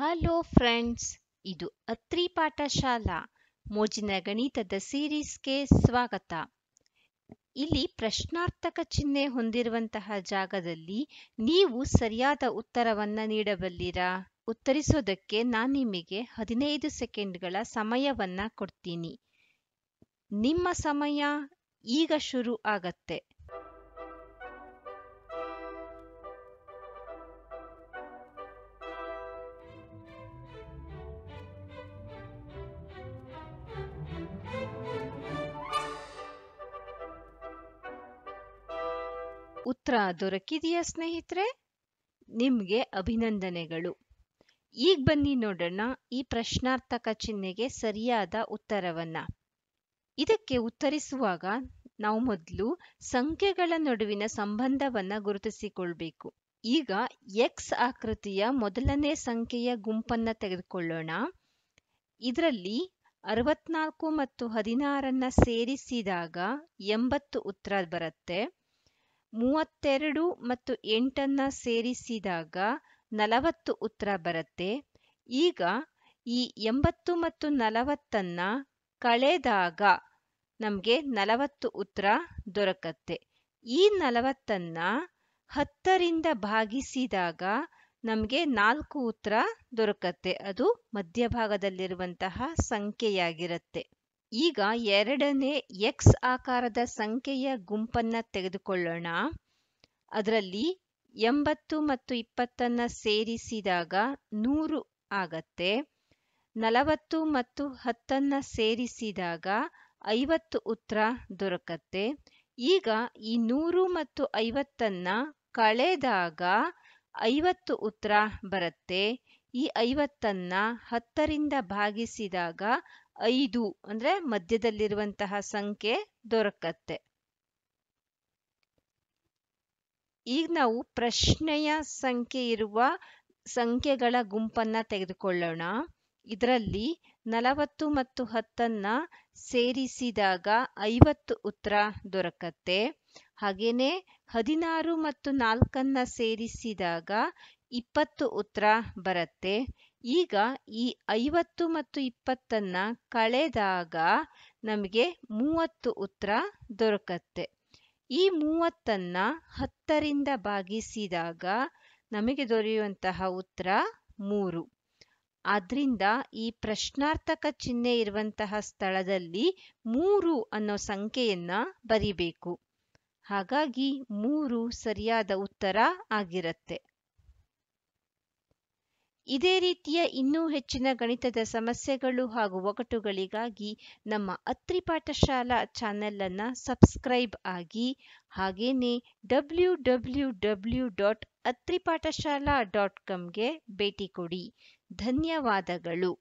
hello friends ಇದು ಅತ್ರಿ ಪಾಠಶಾಲಾ ಮೋಜಿನ ಗಣಿತದ ಸೀರೀಸ್‌ಗೆ ಸ್ವಾಗತ ಇಲ್ಲಿ ಪ್ರಶ್ನಾರ್ಥಕ ಚಿಹ್ನೆ ಹೊಂದಿರುವಂತಹ ಜಾಗದಲ್ಲಿ ನೀವು ಸರಿಯಾದ ಉತ್ತರವನ್ನ ನೀಡಬಲ್ಲಿರಾ ಉತ್ತರಿಸೋದಕ್ಕೆ ನಿಮಗೆ ಹದಿನೈದು ಸೆಕೆಂಡ್‌ಗಳ ಸಮಯವನ್ನ ಕೊಡ್ತೀನಿ ನಿಮ್ಮ ಸಮಯ ಈಗ ಶುರು ಆಗತ್ತೆ ಉತ್ತರ ದೊರಕಿದೆಯಾ ಸ್ನೇಹಿತರೆ ನಿಮ್ಗೆ ಅಭಿನಂದನೆಗಳು ಈಗ ಬನ್ನಿ ನೋಡೋಣ ಈ ಪ್ರಶ್ನಾರ್ಥಕ ಚಿಹ್ನೆಗೆ ಸರಿಯಾದ ಉತ್ತರವನ್ನ ಇದಕ್ಕೆ ಉತ್ತರಿಸುವಾಗ ನಾವು ಮೊದಲು ಸಂಖ್ಯೆಗಳ ನಡುವಿನ ಸಂಬಂಧವನ್ನ ಗುರುತಿಸಿಕೊಳ್ಬೇಕು ಈಗ ಎಕ್ಸ್ ಆಕೃತಿಯ ಮೊದಲನೇ ಸಂಖ್ಯೆಯ ಗುಂಪನ್ನ ತೆಗೆದುಕೊಳ್ಳೋಣ ಇದರಲ್ಲಿ ಅರವತ್ನಾಲ್ಕು ಮತ್ತು ಹದಿನಾರನ್ನ ಸೇರಿಸಿದಾಗ ಎಂಬತ್ತು ಉತ್ತರ ಬರುತ್ತೆ ಮೂವತ್ತೆರಡು ಮತ್ತು ಎಂಟನ್ನ ಸೇರಿಸಿದಾಗ ನಲವತ್ತು ಉತ್ತರ ಬರುತ್ತೆ ಈಗ ಈ ಎಂಬತ್ತು ಮತ್ತು ನಲವತ್ತನ್ನ ಕಳೆದಾಗ ನಮಗೆ ನಲವತ್ತು ಉತ್ತರ ದೊರಕತ್ತೆ ಈ ನಲವತ್ತನ್ನ ಹತ್ತರಿಂದ ಭಾಗಿಸಿದಾಗ ನಮಗೆ ನಾಲ್ಕು ಉತ್ತರ ದೊರಕತ್ತೆ ಅದು ಮಧ್ಯಭಾಗದಲ್ಲಿರುವಂತಹ ಸಂಖ್ಯೆಯಾಗಿರುತ್ತೆ ಈಗ ಎರಡನೇ ಎಕ್ಸ್ ಆಕಾರದ ಸಂಖ್ಯೆಯ ಗುಂಪನ್ನ ತೆಗೆದುಕೊಳ್ಳೋಣ ಅದರಲ್ಲಿ ಎಂಬತ್ತು ಮತ್ತು ಇಪ್ಪತ್ತನ್ನ ಸೇರಿಸಿದಾಗ ನೂರು ಆಗತ್ತೆ ನಲವತ್ತು ಮತ್ತು ಹತ್ತನ್ನ ಸೇರಿಸಿದಾಗ ಐವತ್ತು ಉತ್ತರ ದೊರಕತ್ತೆ ಈಗ ಈ ನೂರು ಮತ್ತು ಐವತ್ತನ್ನ ಕಳೆದಾಗ ಐವತ್ತು ಉತ್ತರ ಬರತ್ತೆ ಈ ಐವತ್ತನ್ನ ಹತ್ತರಿಂದ ಭಾಗಿಸಿದಾಗ ಐದು ಅಂದ್ರೆ ಮಧ್ಯದಲ್ಲಿರುವಂತಹ ಸಂಖ್ಯೆ ದೊರಕತ್ತೆ ಈಗ ನಾವು ಪ್ರಶ್ನೆಯ ಸಂಖ್ಯೆ ಇರುವ ಸಂಖ್ಯೆಗಳ ಗುಂಪನ್ನ ತೆಗೆದುಕೊಳ್ಳೋಣ ಇದರಲ್ಲಿ ನಲವತ್ತು ಮತ್ತು ಹತ್ತನ್ನ ಸೇರಿಸಿದಾಗ ಐವತ್ತು ಉತ್ತರ ದೊರಕತ್ತೆ ಹಾಗೇನೇ ಹದಿನಾರು ಮತ್ತು ನಾಲ್ಕನ್ನ ಸೇರಿಸಿದಾಗ ಇಪ್ಪತ್ತು ಉತ್ತರ ಬರತ್ತೆ ಈಗ ಈ ಐವತ್ತು ಮತ್ತು ಇಪ್ಪತ್ತನ್ನ ಕಳೆದಾಗ ನಮಗೆ ಮೂವತ್ತು ಉತ್ತರ ದೊರಕತ್ತೆ ಈ ಮೂವತ್ತನ್ನ ಹತ್ತರಿಂದ ಭಾಗಿಸಿದಾಗ ನಮಗೆ ದೊರೆಯುವಂತಹ ಉತ್ತರ ಮೂರು ಆದ್ರಿಂದ ಈ ಪ್ರಶ್ನಾರ್ಥಕ ಚಿಹ್ನೆ ಇರುವಂತಹ ಸ್ಥಳದಲ್ಲಿ ಮೂರು ಅನ್ನೋ ಸಂಖ್ಯೆಯನ್ನ ಬರಿಬೇಕು ಹಾಗಾಗಿ ಮೂರು ಸರಿಯಾದ ಉತ್ತರ ಆಗಿರತ್ತೆ ಇದೇ ರೀತಿಯ ಇನ್ನೂ ಹೆಚ್ಚಿನ ಗಣಿತದ ಸಮಸ್ಯೆಗಳು ಹಾಗೂ ಒಗಟುಗಳಿಗಾಗಿ ನಮ್ಮ ಅತ್ರಿ ಪಾಠಶಾಲಾ ಅನ್ನು ಸಬ್ಸ್ಕ್ರೈಬ್ ಆಗಿ ಹಾಗೇನೇ W W W dot Atri dot ಕಾಮ್‌ಗೆ ಭೇಟಿ ಕೊಡಿ ಧನ್ಯವಾದಗಳು